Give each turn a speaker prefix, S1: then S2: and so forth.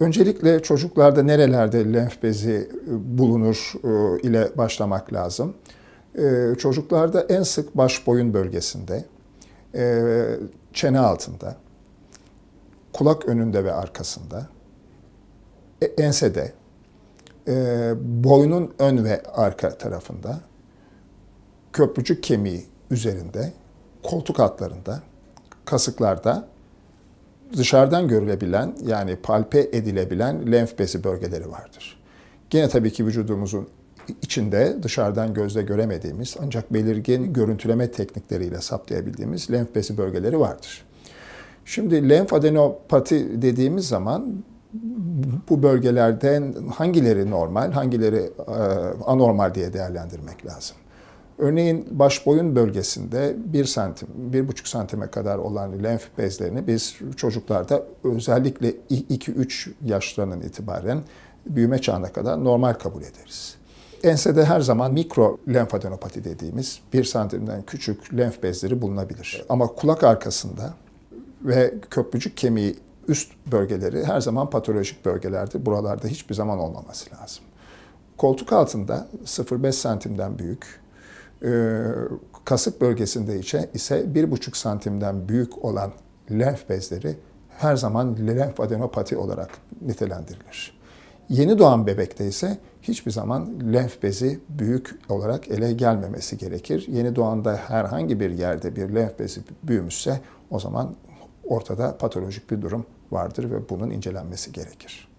S1: Öncelikle çocuklarda nerelerde lenf bezi e, bulunur e, ile başlamak lazım. E, çocuklarda en sık baş boyun bölgesinde, çene altında, kulak önünde ve arkasında, ensede, boynun ön ve arka tarafında, köprücük kemiği üzerinde, koltuk altlarında, kasıklarda dışarıdan görülebilen yani palpe edilebilen lenf bezi bölgeleri vardır. Gene tabii ki vücudumuzun içinde dışarıdan gözle göremediğimiz ancak belirgin görüntüleme teknikleriyle saptayabildiğimiz lenf bezi bölgeleri vardır. Şimdi lenf adenopati dediğimiz zaman bu bölgelerden hangileri normal, hangileri e, anormal diye değerlendirmek lazım. Örneğin baş boyun bölgesinde 1 santim, 1,5 santime kadar olan lenf bezlerini biz çocuklarda özellikle 2-3 yaşlarının itibaren büyüme çağına kadar normal kabul ederiz. Ensede her zaman mikro lenfadenopati dediğimiz 1 santimden küçük lenf bezleri bulunabilir. Ama kulak arkasında ve köprücük kemiği üst bölgeleri her zaman patolojik bölgelerdir. Buralarda hiçbir zaman olmaması lazım. Koltuk altında 0,5 santimden büyük e, kasık bölgesinde ise 1,5 santimden büyük olan lenf bezleri her zaman lenf adenopati olarak nitelendirilir. Yeni doğan bebekte ise hiçbir zaman lenf bezi büyük olarak ele gelmemesi gerekir. Yeni doğanda herhangi bir yerde bir lenf bezi büyümüşse o zaman ortada patolojik bir durum vardır ve bunun incelenmesi gerekir.